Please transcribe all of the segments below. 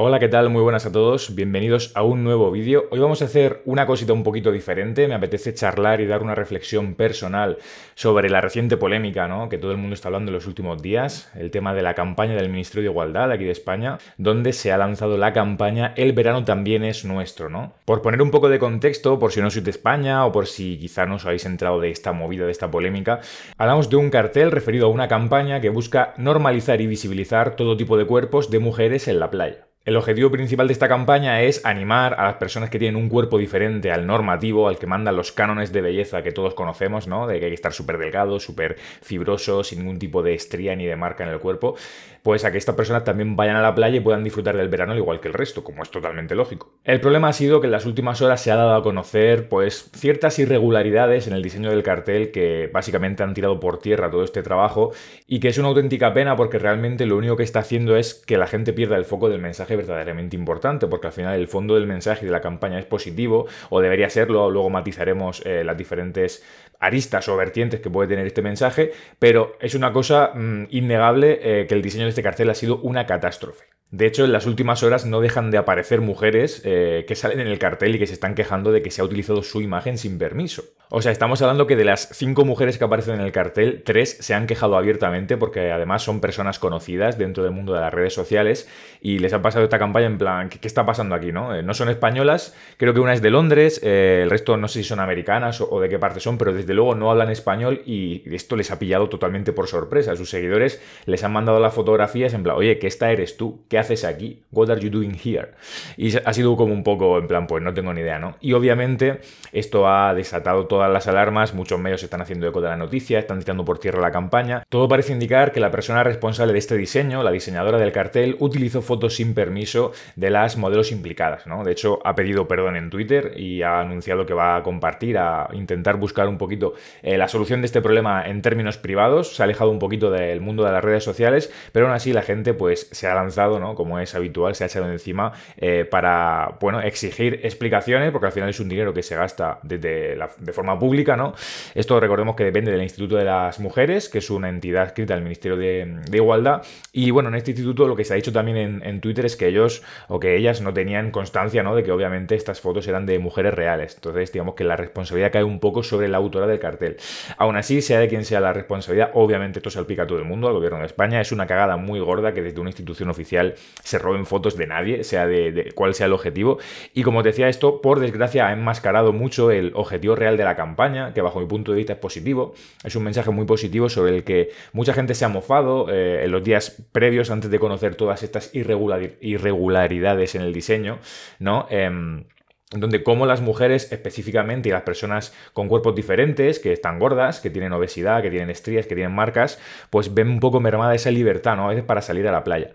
Hola, ¿qué tal? Muy buenas a todos, bienvenidos a un nuevo vídeo. Hoy vamos a hacer una cosita un poquito diferente, me apetece charlar y dar una reflexión personal sobre la reciente polémica ¿no? que todo el mundo está hablando en los últimos días, el tema de la campaña del Ministerio de Igualdad aquí de España, donde se ha lanzado la campaña El verano también es nuestro, ¿no? Por poner un poco de contexto, por si no sois de España o por si quizá no os habéis entrado de esta movida, de esta polémica, hablamos de un cartel referido a una campaña que busca normalizar y visibilizar todo tipo de cuerpos de mujeres en la playa. El objetivo principal de esta campaña es animar a las personas que tienen un cuerpo diferente al normativo, al que mandan los cánones de belleza que todos conocemos, ¿no? De que hay que estar súper delgado, súper fibroso, sin ningún tipo de estría ni de marca en el cuerpo, pues a que estas personas también vayan a la playa y puedan disfrutar del verano al igual que el resto, como es totalmente lógico. El problema ha sido que en las últimas horas se ha dado a conocer, pues, ciertas irregularidades en el diseño del cartel que básicamente han tirado por tierra todo este trabajo y que es una auténtica pena porque realmente lo único que está haciendo es que la gente pierda el foco del mensaje verdaderamente importante, porque al final el fondo del mensaje de la campaña es positivo, o debería serlo, luego matizaremos eh, las diferentes aristas o vertientes que puede tener este mensaje, pero es una cosa mm, innegable eh, que el diseño de este cartel ha sido una catástrofe. De hecho, en las últimas horas no dejan de aparecer mujeres eh, que salen en el cartel y que se están quejando de que se ha utilizado su imagen sin permiso. O sea, estamos hablando que de las cinco mujeres que aparecen en el cartel, tres se han quejado abiertamente porque además son personas conocidas dentro del mundo de las redes sociales y les ha pasado esta campaña en plan, ¿qué, está pasando aquí? ¿no? Eh, no son españolas, creo que una es de Londres, eh, el resto no sé si son americanas o, de qué parte son, pero desde luego no hablan español y esto les ha pillado totalmente por sorpresa. Sus seguidores les han mandado las fotografías en plan, oye, que esta eres tú, haces aquí? What are you doing here? Y ha sido como un poco en plan, pues no tengo ni idea, ¿no? Y obviamente esto ha desatado todas las alarmas, muchos medios están haciendo eco de la noticia, están tirando por tierra la campaña. Todo parece indicar que la persona responsable de este diseño, la diseñadora del cartel, utilizó fotos sin permiso de las modelos implicadas, ¿no? De hecho, ha pedido perdón en Twitter y ha anunciado que va a compartir, a intentar buscar un poquito eh, la solución de este problema en términos privados, se ha alejado un poquito del mundo de las redes sociales, pero aún así la gente pues se ha lanzado, ¿no? Como es habitual, se ha echado encima eh, para, bueno, exigir explicaciones, porque al final es un dinero que se gasta de forma pública, ¿no? Esto recordemos que depende del Instituto de las Mujeres, que es una entidad escrita al Ministerio de, Igualdad. Y bueno, en este instituto lo que se ha dicho también en, Twitter es que ellos o que ellas no tenían constancia, ¿no? De que obviamente estas fotos eran de mujeres reales. Entonces, digamos que la responsabilidad cae un poco sobre la autora del cartel. Aún así, sea de quien sea la responsabilidad, obviamente esto salpica a todo el mundo, al gobierno de España. Es una cagada muy gorda que desde una institución oficial se roben fotos de nadie, sea de, cuál sea el objetivo. Y como te decía, esto, por desgracia, ha enmascarado mucho el objetivo real de la campaña, que bajo mi punto de vista es positivo. Es un mensaje muy positivo sobre el que mucha gente se ha mofado eh, en los días previos, antes de conocer todas estas irregularidades en el diseño, ¿no? Em, donde como las mujeres específicamente y las personas con cuerpos diferentes, que están gordas, que tienen obesidad, que tienen estrías, que tienen marcas, pues ven un poco mermada esa libertad, ¿no? A veces para salir a la playa.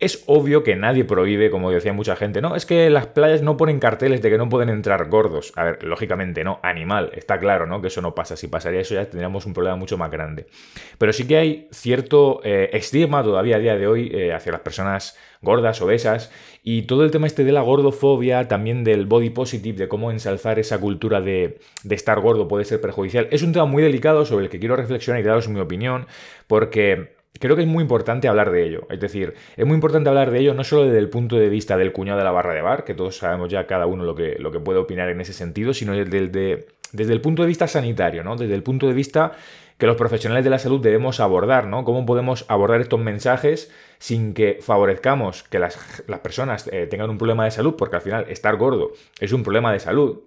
Es obvio que nadie prohíbe, como decía mucha gente, no, es que las playas no ponen carteles de que no pueden entrar gordos. A ver, lógicamente no, animal, está claro, ¿no? Que eso no pasa. Si pasaría eso ya tendríamos un problema mucho más grande. Pero sí que hay cierto eh, estigma todavía a día de hoy eh, hacia las personas gordas, obesas, y todo el tema este de la gordofobia, también del body positive, de cómo ensalzar esa cultura de, de estar gordo puede ser perjudicial. Es un tema muy delicado sobre el que quiero reflexionar y daros mi opinión, porque creo que es muy importante hablar de ello. Es decir, es muy importante hablar de ello no solo desde el punto de vista del cuñado de la barra de bar, que todos sabemos ya cada uno lo que, puede opinar en ese sentido, sino desde el, punto de vista sanitario, ¿no? Desde el punto de vista que los profesionales de la salud debemos abordar, ¿no? ¿Cómo podemos abordar estos mensajes sin que favorezcamos que las, personas eh, tengan un problema de salud? Porque al final estar gordo es un problema de salud.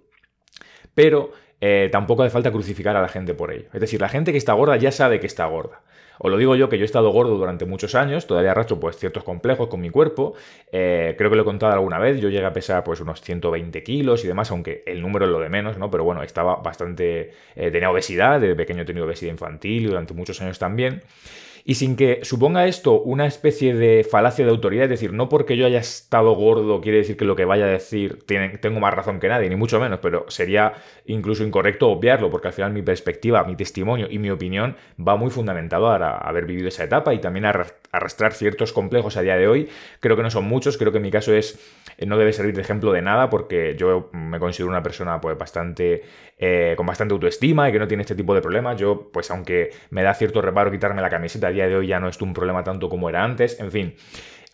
Pero eh, tampoco hace falta crucificar a la gente por ello. Es decir, la gente que está gorda ya sabe que está gorda o lo digo yo que yo he estado gordo durante muchos años, todavía arrastro pues ciertos complejos con mi cuerpo. Eh, creo que lo he contado alguna vez, yo llegué a pesar pues unos 120 kilos y demás, aunque el número es lo de menos, ¿no? Pero bueno, estaba bastante... Eh, tenía obesidad, de pequeño he tenido obesidad infantil y durante muchos años también. Y sin que suponga esto una especie de falacia de autoridad, es decir, no porque yo haya estado gordo quiere decir que lo que vaya a decir tengo más razón que nadie, ni mucho menos, pero sería incluso incorrecto obviarlo, porque al final mi perspectiva, mi testimonio y mi opinión va muy fundamentado a haber vivido esa etapa y también a arrastrar ciertos complejos a día de hoy. Creo que no son muchos, creo que mi caso es eh, no debe servir de ejemplo de nada porque yo me considero una persona pues bastante eh, con bastante autoestima y que no tiene este tipo de problemas. Yo pues aunque me da cierto reparo quitarme la camiseta a día de hoy ya no es un problema tanto como era antes, en fin.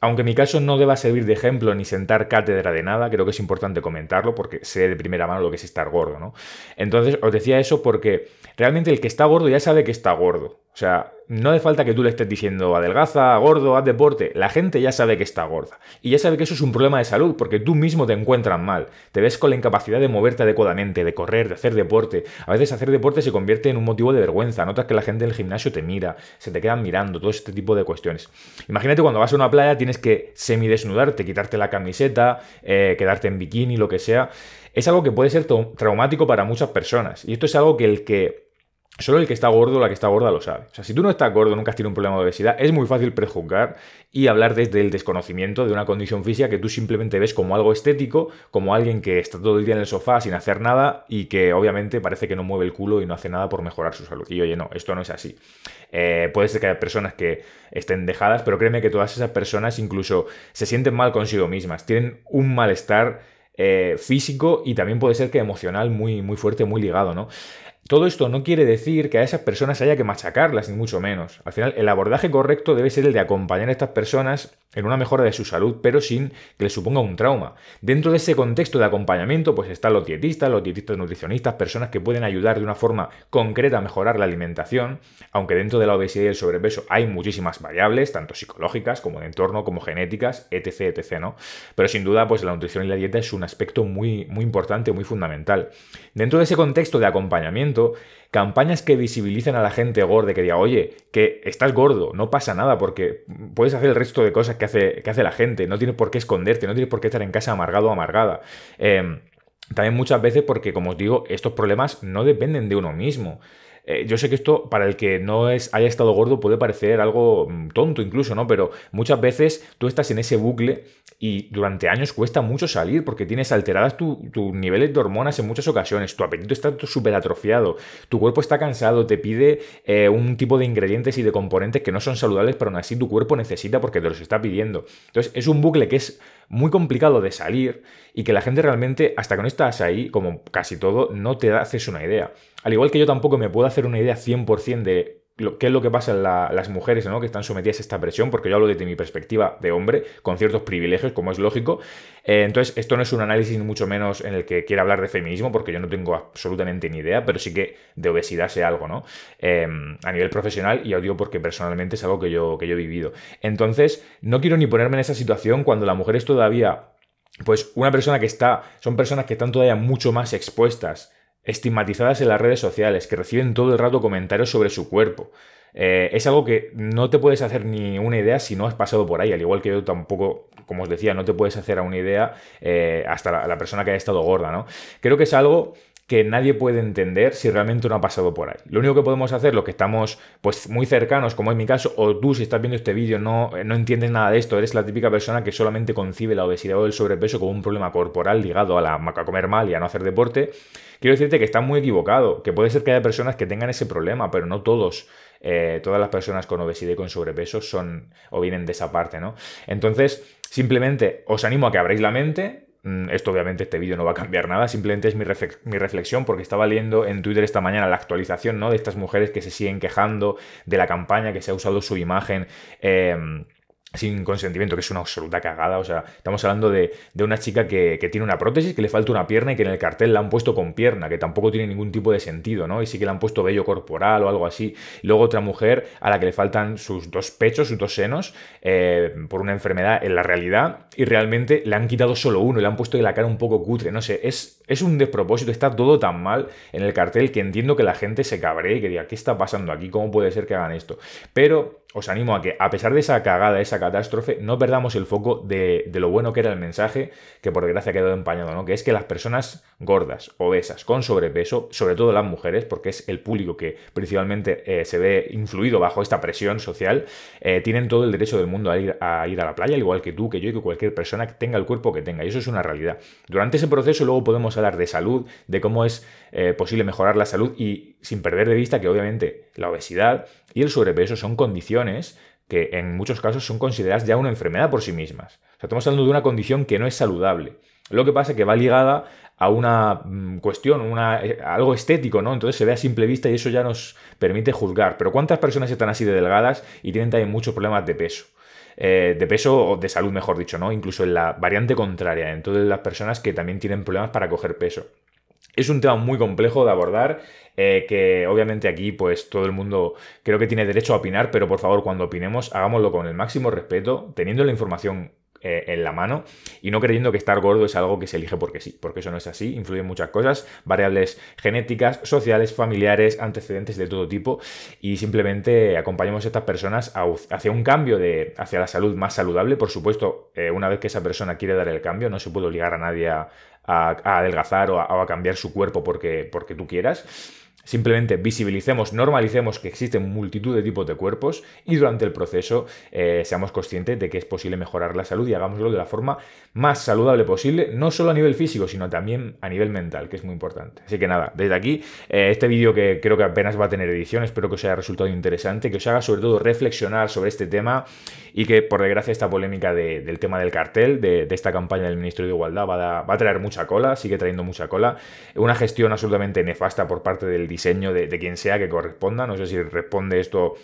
Aunque mi caso no deba servir de ejemplo ni sentar cátedra de nada, creo que es importante comentarlo porque sé de primera mano lo que es estar gordo, ¿no? Entonces os decía eso porque realmente el que está gordo ya sabe que está gordo. O sea, no hace falta que tú le estés diciendo adelgaza, gordo, haz deporte. La gente ya sabe que está gorda. Y ya sabe que eso es un problema de salud, porque tú mismo te encuentras mal. Te ves con la incapacidad de moverte adecuadamente, de correr, de hacer deporte. A veces hacer deporte se convierte en un motivo de vergüenza. Notas que la gente del gimnasio te mira, se te quedan mirando, todo este tipo de cuestiones. Imagínate cuando vas a una playa tienes que semidesnudarte, quitarte la camiseta, eh, quedarte en bikini, lo que sea. Es algo que puede ser traumático para muchas personas. Y esto es algo que el que Solo el que está gordo la que está gorda lo sabe. O sea, si tú no estás gordo, nunca has tenido un problema de obesidad, es muy fácil prejuzgar y hablar desde el desconocimiento de una condición física que tú simplemente ves como algo estético, como alguien que está todo el día en el sofá sin hacer nada y que obviamente parece que no mueve el culo y no hace nada por mejorar su salud. Y oye, no, esto no es así. Eh, puede ser que haya personas que estén dejadas, pero créeme que todas esas personas incluso se sienten mal consigo mismas, tienen un malestar eh, físico y también puede ser que emocional muy, muy fuerte, muy ligado, ¿no? Todo esto no quiere decir que a esas personas haya que machacarlas, ni mucho menos. Al final, el abordaje correcto debe ser el de acompañar a estas personas en una mejora de su salud, pero sin que les suponga un trauma. Dentro de ese contexto de acompañamiento, pues están los dietistas, los dietistas nutricionistas, personas que pueden ayudar de una forma concreta a mejorar la alimentación, aunque dentro de la obesidad y el sobrepeso hay muchísimas variables, tanto psicológicas como de entorno, como genéticas, etc, etc, Pero sin duda, pues la nutrición y la dieta es un aspecto muy, muy importante, muy fundamental. Dentro de ese contexto de acompañamiento, campañas que visibilicen a la gente gorda, que diga, oye, que estás gordo, no pasa nada, porque puedes hacer el resto de cosas que hace, que hace la gente, no tienes por qué esconderte, no tienes por qué estar en casa amargado o amargada. Em, también muchas veces porque, como os digo, estos problemas no dependen de uno mismo. Eh, yo sé que esto, para el que no es, haya estado gordo, puede parecer algo mm, tonto incluso, ¿no? Pero muchas veces tú estás en ese bucle y durante años cuesta mucho salir porque tienes alteradas tus niveles de hormonas en muchas ocasiones, tu apetito está súper atrofiado, tu cuerpo está cansado, te pide eh, un tipo de ingredientes y de componentes que no son saludables, pero aún así tu cuerpo necesita porque te los está pidiendo. Entonces es un bucle que es muy complicado de salir y que la gente realmente, hasta que no estás ahí, como casi todo, no te haces una idea al igual que yo tampoco me puedo hacer una idea 100% de lo, qué es lo que pasa en las mujeres ¿no? que están sometidas a esta presión, porque yo hablo desde mi perspectiva de hombre, con ciertos privilegios, como es lógico. Eh, entonces, esto no es un análisis mucho menos en el que quiera hablar de feminismo, porque yo no tengo absolutamente ni idea, pero sí que de obesidad sé algo, ¿no? Em, a nivel profesional, y digo porque personalmente es algo que yo, que yo he vivido. Entonces, no quiero ni ponerme en esa situación cuando la mujer es todavía pues una persona que está, son personas que están todavía mucho más expuestas estigmatizadas en las redes sociales, que reciben todo el rato comentarios sobre su cuerpo. Eh, es algo que no te puedes hacer ni una idea si no has pasado por ahí, al igual que yo tampoco, como os decía, no te puedes hacer a una idea eh, hasta la, la, persona que ha estado gorda, ¿no? Creo que es algo que nadie puede entender si realmente no ha pasado por ahí. Lo único que podemos hacer, los que estamos pues muy cercanos, como es mi caso, o tú si estás viendo este vídeo no, eh, no entiendes nada de esto, eres la típica persona que solamente concibe la obesidad o el sobrepeso como un problema corporal ligado a, la, comer mal y a no hacer deporte, quiero decirte que está muy equivocado, que puede ser que haya personas que tengan ese problema, pero no todos. Eh, todas las personas con obesidad y con sobrepeso son o vienen de esa parte, ¿no? Entonces, simplemente os animo a que abráis la mente, Mm, esto obviamente este vídeo no va a cambiar nada, simplemente es mi, reflexión porque estaba leyendo en Twitter esta mañana la actualización ¿no? de estas mujeres que se siguen quejando de la campaña que se ha usado su imagen. Eh, sin consentimiento, que es una absoluta cagada. O sea, estamos hablando de, una chica que, tiene una prótesis, que le falta una pierna y que en el cartel la han puesto con pierna, que tampoco tiene ningún tipo de sentido, ¿no? Y sí que le han puesto vello corporal o algo así. Luego otra mujer a la que le faltan sus dos pechos, sus dos senos, eh, por una enfermedad en la realidad, y realmente le han quitado solo uno y le han puesto de la cara un poco cutre. No sé, es es un despropósito, está todo tan mal en el cartel que entiendo que la gente se cabre y que diga, ¿qué está pasando aquí? ¿Cómo puede ser que hagan esto? Pero os animo a que, a pesar de esa cagada, esa catástrofe, no perdamos el foco de, lo bueno que era el mensaje, que por desgracia ha quedado empañado, ¿no? Que es que las personas gordas, obesas, con sobrepeso, sobre todo las mujeres, porque es el público que principalmente eh, se ve influido bajo esta presión social, eh, tienen todo el derecho del mundo a ir, a ir a la playa, igual que tú, que yo y que cualquier persona que tenga el cuerpo que tenga. Y eso es una realidad. Durante ese proceso luego podemos hablar de salud, de cómo es eh, posible mejorar la salud y sin perder de vista que obviamente la obesidad y el sobrepeso son condiciones que en muchos casos son consideradas ya una enfermedad por sí mismas. O sea, estamos hablando de una condición que no es saludable. Lo que pasa es que va ligada a una mm, cuestión, una, a eh, algo estético, ¿no? Entonces se ve a simple vista y eso ya nos permite juzgar. Pero ¿cuántas personas están así de delgadas y tienen también muchos problemas de peso? Eh, de peso o de salud, mejor dicho, ¿no? Incluso en la variante contraria, en todas las personas que también tienen problemas para coger peso. Es un tema muy complejo de abordar, eh, que obviamente aquí pues todo el mundo creo que tiene derecho a opinar, pero por favor cuando opinemos hagámoslo con el máximo respeto, teniendo la información eh, en la mano y no creyendo que estar gordo es algo que se elige porque sí, porque eso no es así, influyen muchas cosas, variables genéticas, sociales, familiares, antecedentes de todo tipo y simplemente acompañamos a estas personas hacia un cambio de, hacia la salud más saludable, por supuesto, eh, una vez que esa persona quiere dar el cambio, no se puede obligar a nadie a, a, adelgazar o a, cambiar su cuerpo porque, porque tú quieras. Simplemente visibilicemos, normalicemos que existen multitud de tipos de cuerpos y durante el proceso eh, seamos conscientes de que es posible mejorar la salud y hagámoslo de la forma más saludable posible, no solo a nivel físico, sino también a nivel mental, que es muy importante. Así que nada, desde aquí, eh, este vídeo que creo que apenas va a tener edición, espero que os haya resultado interesante, que os haga sobre todo reflexionar sobre este tema y que por desgracia esta polémica del tema del cartel, de, esta campaña del ministro de Igualdad, va va a traer mucho mucha cola, sigue trayendo mucha cola. Una gestión absolutamente nefasta por parte del diseño de, quien sea que corresponda. No sé si responde esto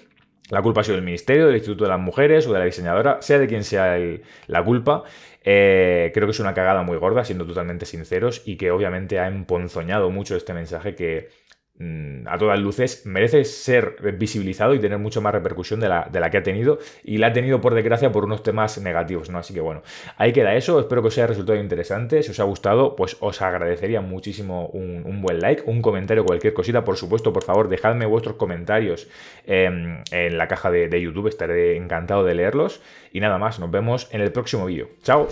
la culpa ha sido del Ministerio, del Instituto de las Mujeres o de la diseñadora, sea de quien sea la culpa. Eh, creo que es una cagada muy gorda, siendo totalmente sinceros, y que obviamente ha emponzoñado mucho este mensaje que Mm, a todas luces, merece ser visibilizado y tener mucho más repercusión de la, que ha tenido. Y la ha tenido, por desgracia, por unos temas negativos, ¿no? Así que bueno, ahí queda eso. Espero que os haya resultado interesante. Si os ha gustado, pues os agradecería muchísimo un, buen like, un comentario, cualquier cosita. Por supuesto, por favor, dejadme vuestros comentarios em, en, la caja de, de YouTube. Estaré encantado de leerlos. Y nada más, nos vemos en el próximo vídeo. ¡Chao!